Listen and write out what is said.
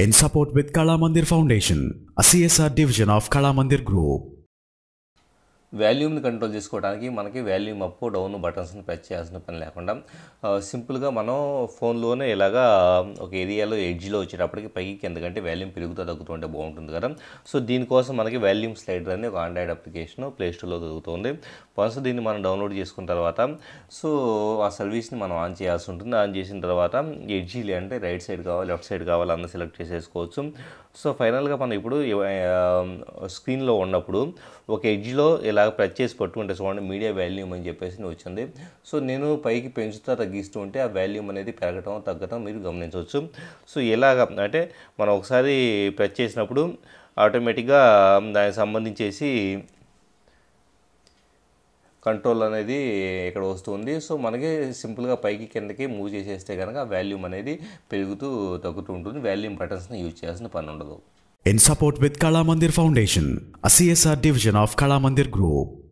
in support with Kalamandir Foundation, a CSR division of Kalamandir Group. వాల్యూమ్ని control చేసుకోవడానికి మనకి volume up down బటన్స్ని press చేయాల్సిన పని లేకుండా సింపుల్గా మనం ఫోన్లోనే ఇలాగా ఒక ఏరియాలో ఎడ్జ్లో వచ్చేటప్పటికి పైకి ఎందుకంటే వాల్యూమ్ పెరుగుతూ తగ్గుతుంటే బాగుంటుంది కదా సో దీనికోసం మనకి వాల్యూమ్ స్లైడర్ అని ఒక ఆండ్రాయిడ్ అప్లికేషన్ ప్లేస్టోర్లో దొరుకుతుంది వన్స్ దీన్ని మనం డౌన్లోడ్ చేసుకున్న తర్వాత సో ఆ సర్వీస్ని మనం ఆన్ చేయాల్సి ఉంటుంది ఆన్ చేసిన తర్వాత ఎడ్జీలు అంటే రైట్ సైడ్ కావాలి లెఫ్ట్ సైడ్ కావాలి అన్న సెలెక్ట్ చేసేసుకోవచ్చు సో ఫైనల్గా మనం ఇప్పుడు స్క్రీన్లో ఉన్నప్పుడు ఒక ఎడ్జ్లో ఇలా ఇలాగ ప్రెస్ చేసి పట్టుకుంటే చూడండి మీడియా వాల్యూమ్ అని చెప్పేసి వచ్చింది సో నేను పైకి పెంచుతా తగ్గిస్తూ ఉంటే ఆ వాల్యూమ్ అనేది పెరగటం తగ్గటం మీరు గమనించవచ్చు సో ఇలాగ అంటే మనం ఒకసారి ప్రెస్ చేసినప్పుడు ఆటోమేటిక్గా దానికి సంబంధించేసి కంట్రోల్ అనేది ఇక్కడ వస్తుంది సో మనకి సింపుల్గా పైకి కిందకి మూవ్ చేసేస్తే కనుక వాల్యూమ్ అనేది పెరుగుతూ తగ్గుతూ ఉంటుంది వాల్యూమ్ బటన్స్ని యూజ్ చేయాల్సిన పని ఉండదు in support with Kala Mandir Foundation, a CSR division of Kala Mandir Group.